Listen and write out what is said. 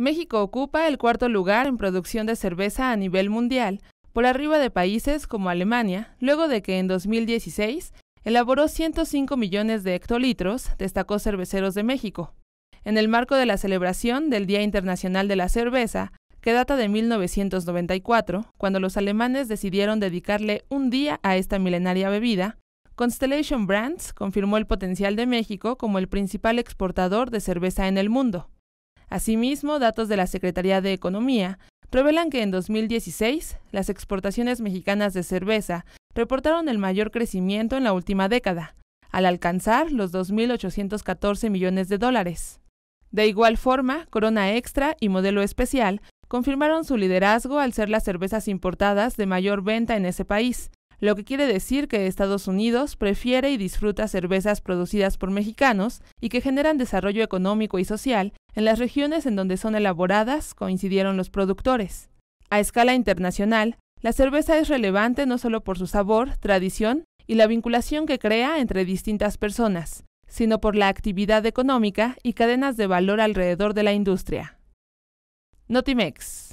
México ocupa el cuarto lugar en producción de cerveza a nivel mundial, por arriba de países como Alemania, luego de que en 2016 elaboró 105 millones de hectolitros, destacó Cerveceros de México. En el marco de la celebración del Día Internacional de la Cerveza, que data de 1994, cuando los alemanes decidieron dedicarle un día a esta milenaria bebida, Constellation Brands confirmó el potencial de México como el principal exportador de cerveza en el mundo. Asimismo, datos de la Secretaría de Economía revelan que en 2016 las exportaciones mexicanas de cerveza reportaron el mayor crecimiento en la última década, al alcanzar los 2.814 millones de dólares. De igual forma, Corona Extra y Modelo Especial confirmaron su liderazgo al ser las cervezas importadas de mayor venta en ese país, lo que quiere decir que Estados Unidos prefiere y disfruta cervezas producidas por mexicanos y que generan desarrollo económico y social en las regiones en donde son elaboradas coincidieron los productores. A escala internacional, la cerveza es relevante no solo por su sabor, tradición y la vinculación que crea entre distintas personas, sino por la actividad económica y cadenas de valor alrededor de la industria. Notimex